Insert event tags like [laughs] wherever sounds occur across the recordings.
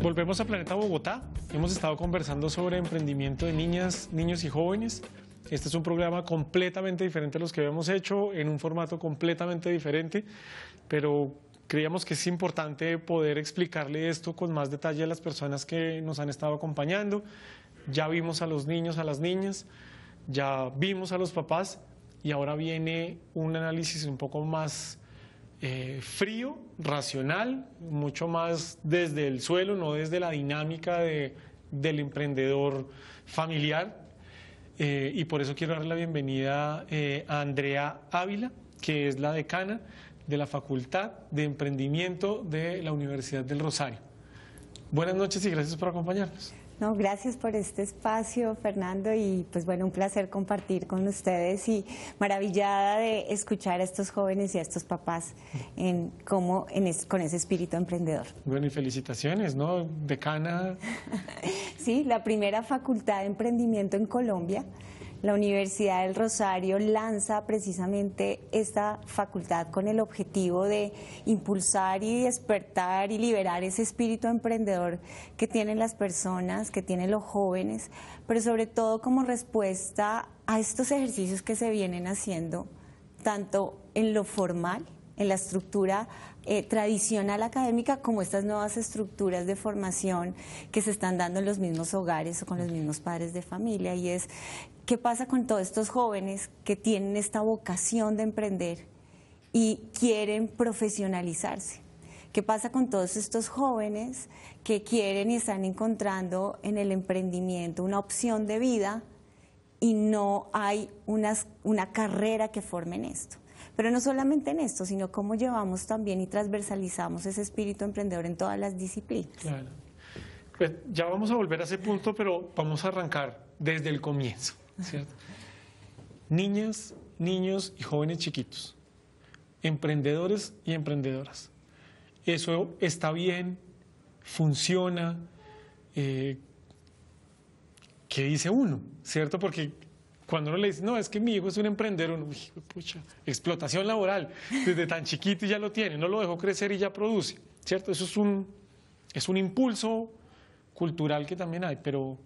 Volvemos a Planeta Bogotá. Hemos estado conversando sobre emprendimiento de niñas, niños y jóvenes. Este es un programa completamente diferente a los que habíamos hecho, en un formato completamente diferente, pero creíamos que es importante poder explicarle esto con más detalle a las personas que nos han estado acompañando. Ya vimos a los niños, a las niñas, ya vimos a los papás y ahora viene un análisis un poco más eh, frío, racional, mucho más desde el suelo, no desde la dinámica del emprendedor familiar. Eh, y por eso quiero darle la bienvenida eh, a Andrea Ávila, que es la decana de la Facultad de Emprendimiento de la Universidad del Rosario. Buenas noches y gracias por acompañarnos. No, gracias por este espacio, Fernando, y pues bueno, un placer compartir con ustedes y maravillada de escuchar a estos jóvenes y a estos papás en cómo con ese espíritu emprendedor. Bueno, y felicitaciones, ¿no? Decana. [laughs] sí, la primera facultad de emprendimiento en Colombia. La Universidad del Rosario lanza precisamente esta facultad con el objetivo de impulsar y despertar y liberar ese espíritu emprendedor que tienen las personas, que tienen los jóvenes, pero sobre todo como respuesta a estos ejercicios que se vienen haciendo, tanto en lo formal en la estructura eh, tradicional académica como estas nuevas estructuras de formación que se están dando en los mismos hogares o con los mismos padres de familia. Y es, ¿qué pasa con todos estos jóvenes que tienen esta vocación de emprender y quieren profesionalizarse? ¿Qué pasa con todos estos jóvenes que quieren y están encontrando en el emprendimiento una opción de vida y no hay una carrera que formen esto? Pero no solamente en esto, sino cómo llevamos también y transversalizamos ese espíritu emprendedor en todas las disciplinas. Pues, ya vamos a volver a ese punto, pero vamos a arrancar desde el comienzo, ¿cierto? Niñas, niños y jóvenes chiquitos, emprendedores y emprendedoras. Eso está bien, funciona, eh, ¿qué dice uno? ¿Cierto? Porque cuando uno le dice, no, es que mi hijo es un emprendedor, pucha, explotación laboral, desde tan chiquito y ya lo tiene, no lo dejó crecer y ya produce, ¿cierto? Eso es un, es un impulso cultural que también hay, pero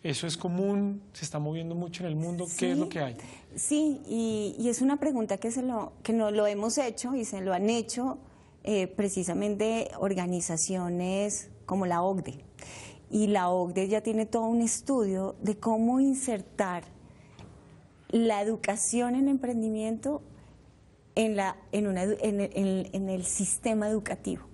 eso es común, se está moviendo mucho en el mundo, ¿qué es lo que hay? Sí, y, es una pregunta que, se lo, que no lo hemos hecho y se lo han hecho eh, precisamente organizaciones como la OCDE. Y la OCDE ya tiene todo un estudio de cómo insertar la educación en emprendimiento en, la, en, una, el sistema educativo,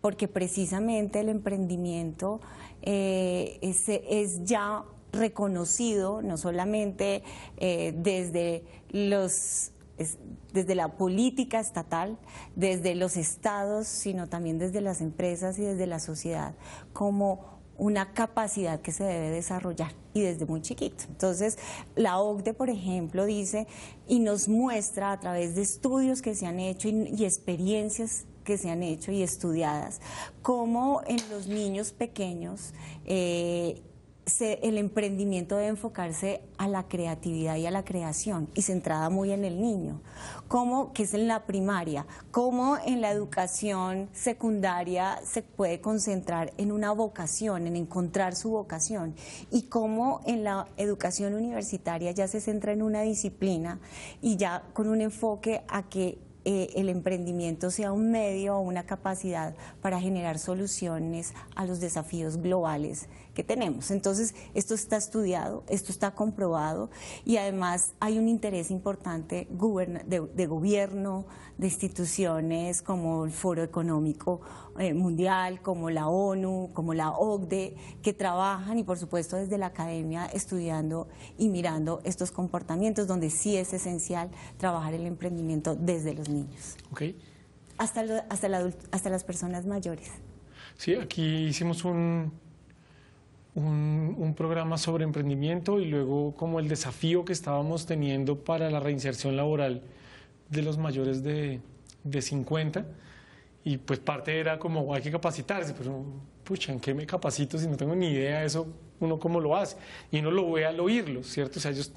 porque precisamente el emprendimiento eh, es, ya reconocido no solamente eh, desde los desde la política estatal, desde los estados, sino también desde las empresas y desde la sociedad, como una capacidad que se debe desarrollar y desde muy chiquito. Entonces, la OCDE, por ejemplo, dice y nos muestra a través de estudios que se han hecho y, experiencias que se han hecho y estudiadas, cómo en los niños pequeños eh, se, el emprendimiento debe enfocarse a la creatividad y a la creación y centrada muy en el niño, como que es en la primaria, cómo en la educación secundaria se puede concentrar en una vocación, en encontrar su vocación y cómo en la educación universitaria ya se centra en una disciplina y ya con un enfoque a que eh, el emprendimiento sea un medio o una capacidad para generar soluciones a los desafíos globales que tenemos. Entonces, esto está estudiado, esto está comprobado y además hay un interés importante de, gobierno, de instituciones como el Foro Económico eh, Mundial, como la ONU, como la OCDE, que trabajan y por supuesto desde la academia estudiando y mirando estos comportamientos donde sí es esencial trabajar el emprendimiento desde los niños. Hasta, hasta, hasta las personas mayores. Sí, aquí hicimos un un, programa sobre emprendimiento y luego como el desafío que estábamos teniendo para la reinserción laboral de los mayores de, de 50. Y pues parte era como oh, hay que capacitarse, pero pucha, ¿en qué me capacito si no tengo ni idea de eso? Uno cómo lo hace. Y uno lo ve al oírlo, ¿cierto? O sea, ellos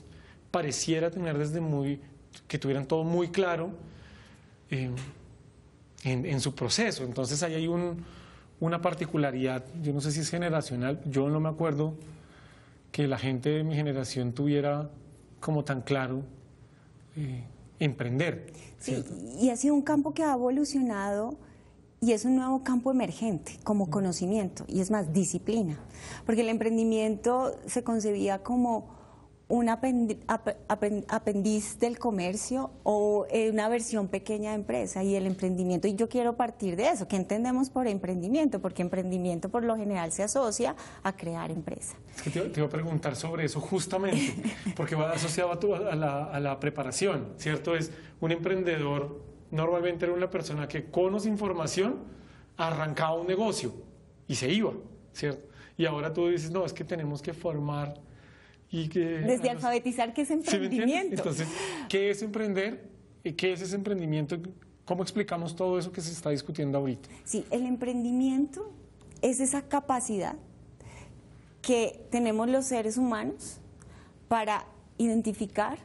pareciera tener desde muy, que tuvieran todo muy claro eh, en, en, su proceso. Entonces ahí hay un, una particularidad, yo no sé si es generacional, yo no me acuerdo que la gente de mi generación tuviera como tan claro eh, emprender. Sí, y ha sido un campo que ha evolucionado y es un nuevo campo emergente como conocimiento y es más disciplina, porque el emprendimiento se concebía como un aprendiz del comercio o una versión pequeña de empresa y el emprendimiento. Y yo quiero partir de eso. ¿Qué entendemos por emprendimiento? Porque emprendimiento por lo general se asocia a crear empresa. Te, te voy a preguntar sobre eso justamente, [laughs] porque va asociado a, la, preparación, ¿cierto? Es un emprendedor normalmente era una persona que con información arrancaba un negocio y se iba, ¿cierto? Y ahora tú dices, no, es que tenemos que formar desde alfabetizar, ¿qué es emprendimiento? Entonces, ¿qué es emprender? ¿Qué es ese emprendimiento? ¿Cómo explicamos todo eso que se está discutiendo ahorita? Sí, el emprendimiento es esa capacidad que tenemos los seres humanos para identificar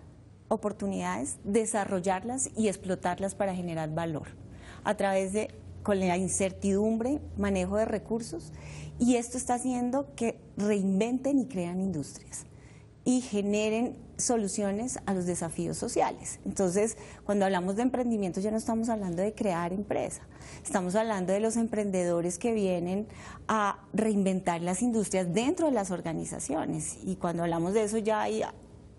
oportunidades, desarrollarlas y explotarlas para generar valor a través de con la incertidumbre, manejo de recursos y esto está haciendo que reinventen y crean industrias y generen soluciones a los desafíos sociales. Entonces, cuando hablamos de emprendimiento ya no estamos hablando de crear empresa, estamos hablando de los emprendedores que vienen a reinventar las industrias dentro de las organizaciones. Y cuando hablamos de eso ya hay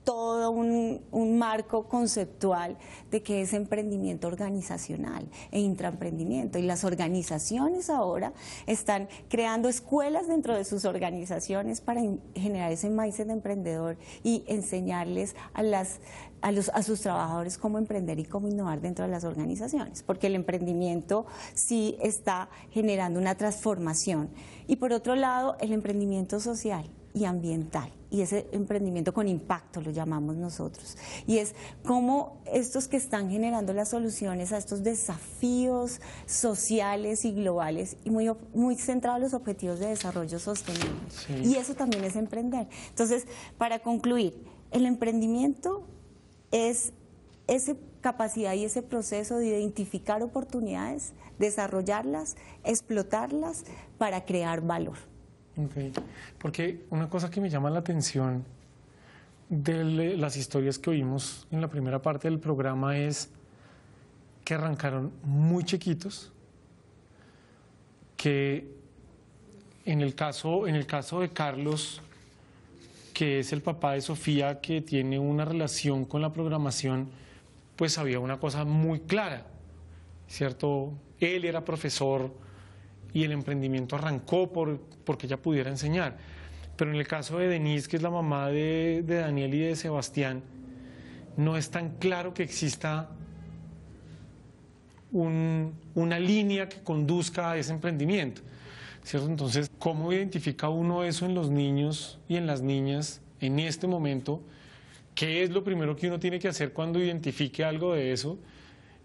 todo un, marco conceptual de que es emprendimiento organizacional e intraemprendimiento. Y las organizaciones ahora están creando escuelas dentro de sus organizaciones para generar ese maíz de emprendedor y enseñarles a, las, a, los, a sus trabajadores cómo emprender y cómo innovar dentro de las organizaciones. Porque el emprendimiento sí está generando una transformación. Y por otro lado, el emprendimiento social y ambiental. Y ese emprendimiento con impacto lo llamamos nosotros. Y es como estos que están generando las soluciones a estos desafíos sociales y globales y muy, muy centrados en los objetivos de desarrollo sostenible. Y eso también es emprender. Entonces, para concluir, el emprendimiento es esa capacidad y ese proceso de identificar oportunidades, desarrollarlas, explotarlas para crear valor. Okay. Porque una cosa que me llama la atención de eh, las historias que oímos en la primera parte del programa es que arrancaron muy chiquitos, que en el caso, en el caso de Carlos, que es el papá de Sofía, que tiene una relación con la programación, pues había una cosa muy clara, ¿cierto? Él era profesor, y el emprendimiento arrancó por, porque ella pudiera enseñar. Pero en el caso de Denise, que es la mamá de, Daniel y de Sebastián, no es tan claro que exista una línea que conduzca a ese emprendimiento. ¿cierto? Entonces, ¿cómo identifica uno eso en los niños y en las niñas en este momento? ¿Qué es lo primero que uno tiene que hacer cuando identifique algo de eso?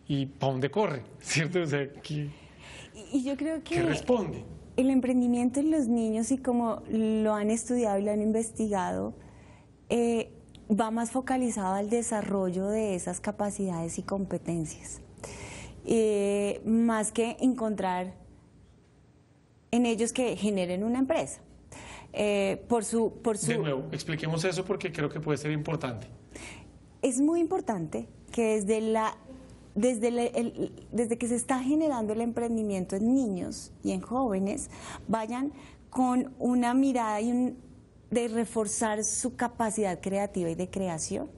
¿Y para dónde corre? [laughs] ¿Cierto? Y yo creo que... ¿Qué responde? El emprendimiento en los niños y como lo han estudiado y lo han investigado, eh, va más focalizado al desarrollo de esas capacidades y competencias. Eh, más que encontrar en ellos que generen una empresa. Eh, por su, por su... De nuevo, expliquemos eso porque creo que puede ser importante. Es muy importante que desde la desde, desde que se está generando el emprendimiento en niños y en jóvenes, vayan con una mirada de reforzar su capacidad creativa y de creación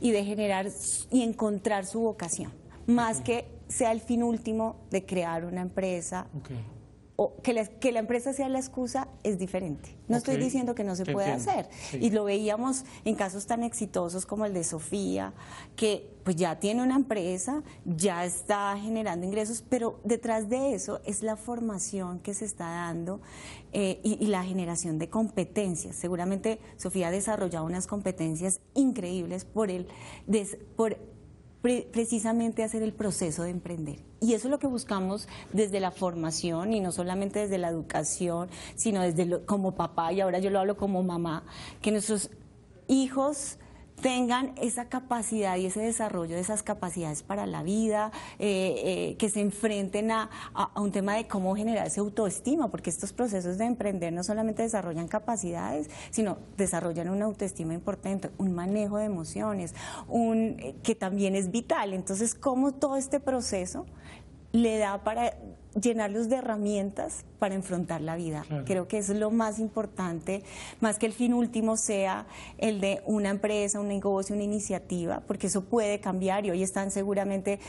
y de generar y encontrar su vocación, más que sea el fin último de crear una empresa que la, empresa sea la excusa es diferente. No estoy diciendo que no se pueda hacer. Y lo veíamos en casos tan exitosos como el de Sofía, que pues ya tiene una empresa, ya está generando ingresos, pero detrás de eso es la formación que se está dando eh, y, la generación de competencias. Seguramente Sofía ha desarrollado unas competencias increíbles por el... por precisamente hacer el proceso de emprender. Y eso es lo que buscamos desde la formación y no solamente desde la educación, sino desde como papá, y ahora yo lo hablo como mamá, que nuestros hijos tengan esa capacidad y ese desarrollo de esas capacidades para la vida, eh, eh, que se enfrenten a, un tema de cómo generar esa autoestima, porque estos procesos de emprender no solamente desarrollan capacidades, sino desarrollan una autoestima importante, un manejo de emociones, un, eh, que también es vital. Entonces, ¿cómo todo este proceso le da para llenarlos de herramientas para enfrentar la vida. Creo que es lo más importante, más que el fin último sea el de una empresa, un negocio, una iniciativa, porque eso puede cambiar y hoy están seguramente,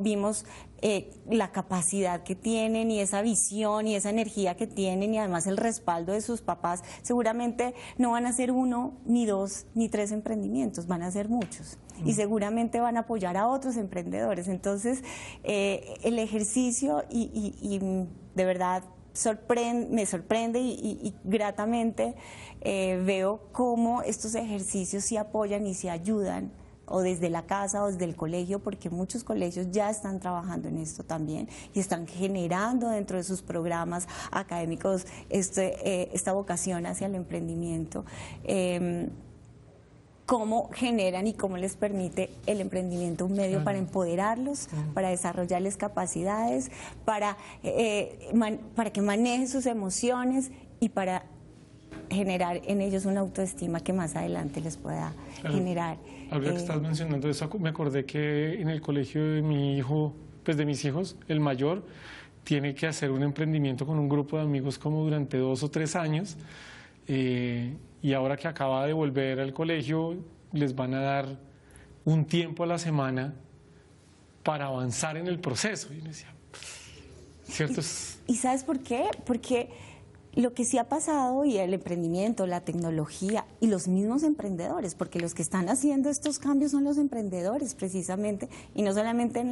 vimos eh, la capacidad que tienen y esa visión y esa energía que tienen y además el respaldo de sus papás, seguramente no van a ser uno, ni dos, ni tres emprendimientos, van a ser muchos y seguramente van a apoyar a otros emprendedores. Entonces, eh, el ejercicio y y, de verdad Sorprende, me sorprende y, gratamente eh, veo cómo estos ejercicios sí apoyan y se ayudan o desde la casa o desde el colegio, porque muchos colegios ya están trabajando en esto también y están generando dentro de sus programas académicos este, eh, esta vocación hacia el emprendimiento. Em, cómo generan y cómo les permite el emprendimiento un medio para empoderarlos, para desarrollarles capacidades, para, eh, para que manejen sus emociones y para generar en ellos una autoestima que más adelante les pueda generar. Ahora que eh, estás mencionando eso, me acordé que en el colegio de mi hijo, pues de mis hijos, el mayor, tiene que hacer un emprendimiento con un grupo de amigos como durante dos o tres años. Eh, y ahora que acaba de volver al colegio, les van a dar un tiempo a la semana para avanzar en el proceso. Y decía, ¿cierto? ¿Y, sabes por qué? Porque lo que sí ha pasado y el emprendimiento, la tecnología y los mismos emprendedores, porque los que están haciendo estos cambios son los emprendedores precisamente, y no solamente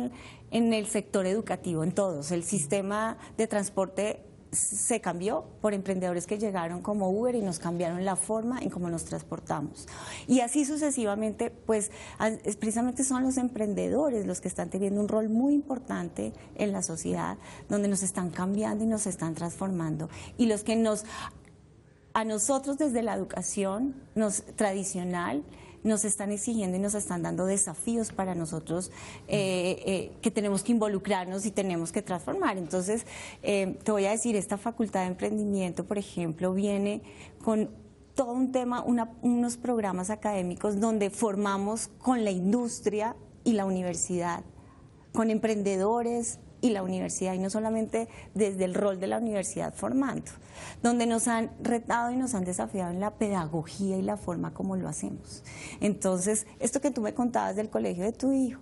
en el sector educativo, en todos. El sistema de transporte se cambió por emprendedores que llegaron como Uber y nos cambiaron la forma en cómo nos transportamos. Y así sucesivamente, pues precisamente son los emprendedores los que están teniendo un rol muy importante en la sociedad, donde nos están cambiando y nos están transformando. Y los que nos, a nosotros desde la educación nos, tradicional, nos están exigiendo y nos están dando desafíos para nosotros eh, eh, que tenemos que involucrarnos y tenemos que transformar. Entonces, eh, te voy a decir, esta facultad de emprendimiento, por ejemplo, viene con todo un tema, unos programas académicos donde formamos con la industria y la universidad, con emprendedores, y la universidad, y no solamente desde el rol de la universidad formando, donde nos han retado y nos han desafiado en la pedagogía y la forma como lo hacemos. Entonces, esto que tú me contabas del colegio de tu hijo,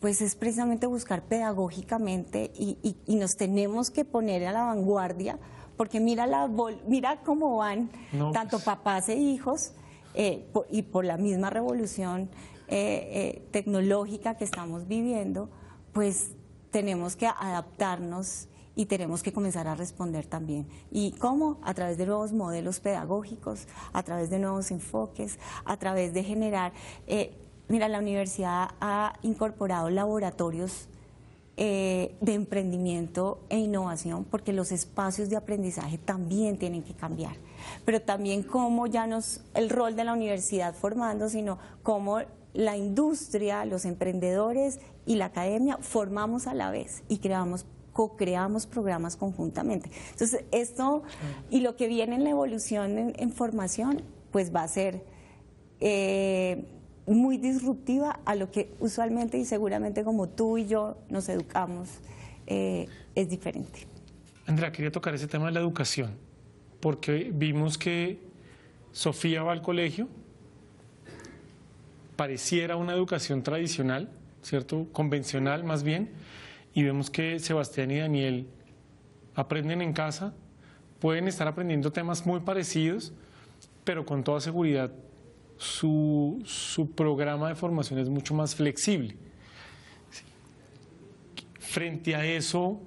pues es precisamente buscar pedagógicamente y, y, nos tenemos que poner a la vanguardia, porque mira, la mira cómo van tanto papás e hijos. Eh, y por la misma revolución eh, eh, tecnológica que estamos viviendo, pues tenemos que adaptarnos y tenemos que comenzar a responder también. ¿Y cómo? A través de nuevos modelos pedagógicos, a través de nuevos enfoques, a través de generar... Eh, mira, la universidad ha incorporado laboratorios eh, de emprendimiento e innovación porque los espacios de aprendizaje también tienen que cambiar. Pero también cómo ya no el rol de la universidad formando, sino cómo la industria, los emprendedores y la academia formamos a la vez y creamos co-creamos programas conjuntamente. Entonces, esto y lo que viene en la evolución en, formación, pues va a ser eh, muy disruptiva a lo que usualmente y seguramente como tú y yo nos educamos, eh, es diferente. Andrea, quería tocar ese tema de la educación, porque vimos que Sofía va al colegio, pareciera una educación tradicional, ¿cierto? Convencional más bien, y vemos que Sebastián y Daniel aprenden en casa, pueden estar aprendiendo temas muy parecidos, pero con toda seguridad su, su programa de formación es mucho más flexible. Frente a eso,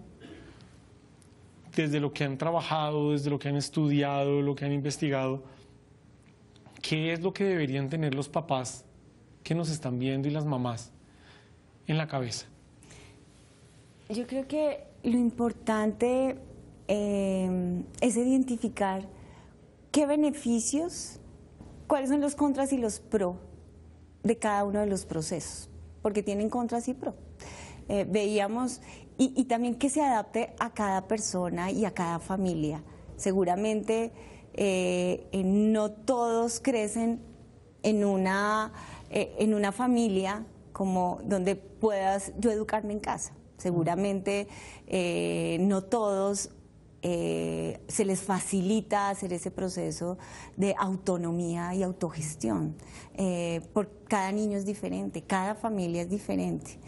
desde lo que han trabajado, desde lo que han estudiado, lo que han investigado, ¿qué es lo que deberían tener los papás que nos están viendo y las mamás? en la cabeza? Yo creo que lo importante em, es identificar qué beneficios, cuáles son los contras y los pro de cada uno de los procesos, porque tienen contras y pro. Eh, veíamos, y, también que se adapte a cada persona y a cada familia. Seguramente eh, no todos crecen en una, eh, en una familia como donde puedas yo educarme en casa. Seguramente eh, no todos eh, se les facilita hacer ese proceso de autonomía y autogestión, eh, cada niño es diferente, cada familia es diferente.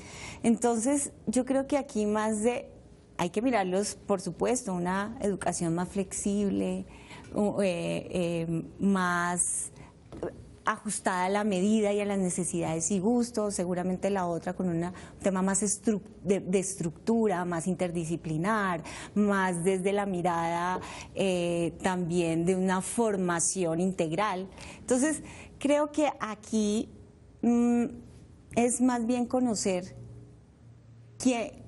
Entonces, yo creo que aquí más de, hay que mirarlos, por supuesto, una educación más flexible, eh, más ajustada a la medida y a las necesidades y gustos, seguramente la otra con un tema más de, estructura, más interdisciplinar, más desde la mirada eh, también de una formación integral. Entonces, creo que aquí mm, es más bien conocer que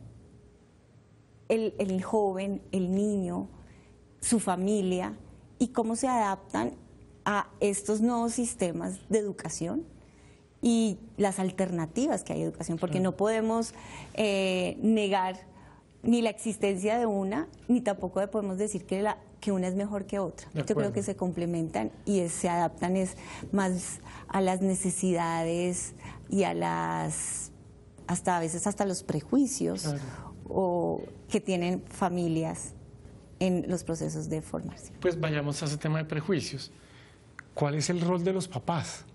el joven, el niño, su familia y cómo se adaptan a estos nuevos sistemas de educación y las alternativas que hay de educación, porque no podemos eh, negar ni la existencia de una, ni tampoco podemos decir que, la, que una es mejor que otra. Yo creo que se complementan y se adaptan es más a las necesidades y a las, hasta a veces hasta los prejuicios o que tienen familias en los procesos de formarse. Pues vayamos a ese tema de prejuicios cuál es el rol de los papás,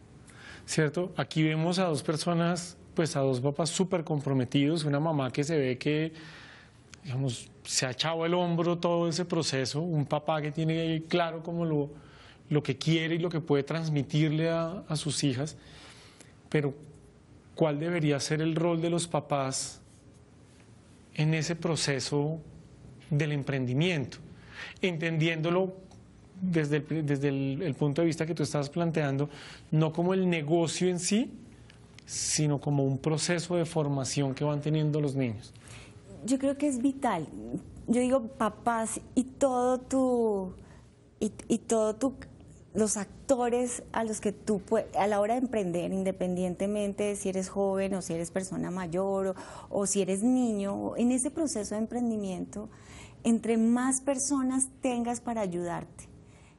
¿cierto? Aquí vemos a dos personas, pues a dos papás súper comprometidos, una mamá que se ve que, digamos, se ha echado el hombro todo ese proceso, un papá que tiene claro como lo, lo que quiere y lo que puede transmitirle a, a sus hijas, pero ¿cuál debería ser el rol de los papás en ese proceso del emprendimiento? Entendiéndolo desde, el, punto de vista que tú estás planteando, no como el negocio en sí, sino como un proceso de formación que van teniendo los niños. Yo creo que es vital. Yo digo, papás y todo tu y, y todo tu los actores a los que tú a la hora de emprender, independientemente de si eres joven o si eres persona mayor o, o si eres niño, en ese proceso de emprendimiento, entre más personas tengas para ayudarte,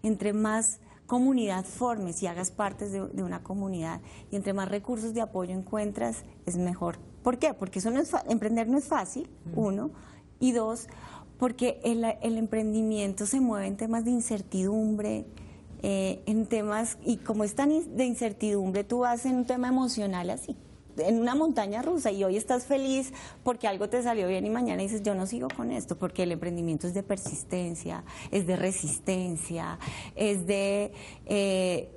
entre más comunidad formes y hagas parte de, una comunidad y entre más recursos de apoyo encuentras, es mejor. ¿Por qué? Porque eso no es emprender no es fácil, uno, y dos, porque el, emprendimiento se mueve en temas de incertidumbre, eh, en temas, y como es tan de incertidumbre, tú vas en un tema emocional así en una montaña rusa y hoy estás feliz porque algo te salió bien y mañana dices, yo no sigo con esto, porque el emprendimiento es de persistencia, es de resistencia, es de... Eh,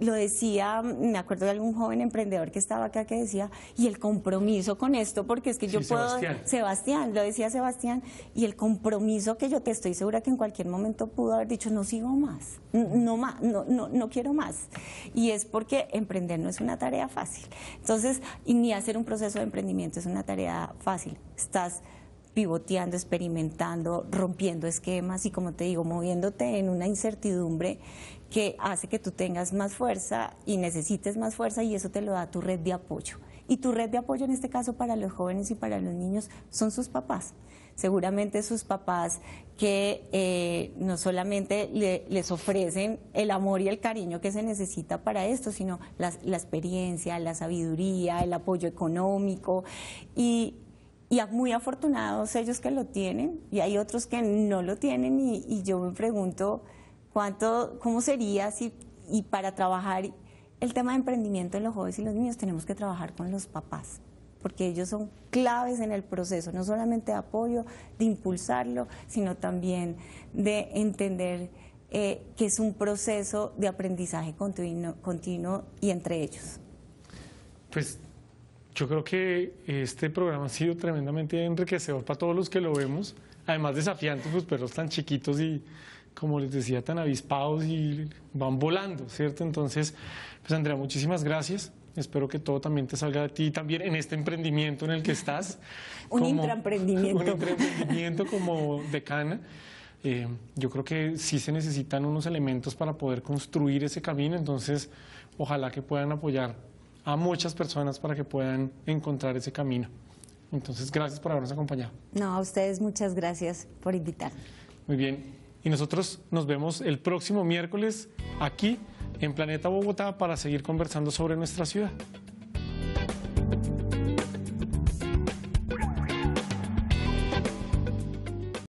lo decía, me acuerdo de algún joven emprendedor que estaba acá que decía, y el compromiso con esto, porque es que yo puedo, Sebastián. lo decía Sebastián, y el compromiso que yo te estoy segura que en cualquier momento pudo haber dicho, no sigo más, no más, no, no, no quiero más. Y es porque emprender no es una tarea fácil. Entonces, y ni hacer un proceso de emprendimiento es una tarea fácil. Estás pivoteando, experimentando, rompiendo esquemas y como te digo, moviéndote en una incertidumbre que hace que tú tengas más fuerza y necesites más fuerza y eso te lo da tu red de apoyo. Y tu red de apoyo en este caso para los jóvenes y para los niños son sus papás. Seguramente sus papás que eh, no solamente les ofrecen el amor y el cariño que se necesita para esto, sino la, la experiencia, la sabiduría, el apoyo económico. Y y muy afortunados ellos que lo tienen y hay otros que no lo tienen y, yo me pregunto cuánto, cómo sería si y para trabajar el tema de emprendimiento en los jóvenes y los niños tenemos que trabajar con los papás porque ellos son claves en el proceso, no solamente de apoyo, de impulsarlo, sino también de entender eh, que es un proceso de aprendizaje continuo, continuo y entre ellos. Pues yo creo que este programa ha sido tremendamente enriquecedor para todos los que lo vemos, además desafiante, pues perros tan chiquitos y, como les decía, tan avispados y van volando, ¿cierto? Entonces, pues Andrea, muchísimas gracias. Espero que todo también te salga de ti también en este emprendimiento en el que estás. [laughs] un como, intraemprendimiento. [laughs] Un intraemprendimiento como decana. Eh, yo creo que sí se necesitan unos elementos para poder construir ese camino, entonces ojalá que puedan apoyar a muchas personas para que puedan encontrar ese camino. Entonces, gracias por habernos acompañado. No, a ustedes muchas gracias por invitar. Muy bien. Y nosotros nos vemos el próximo miércoles aquí en Planeta Bogotá para seguir conversando sobre nuestra ciudad.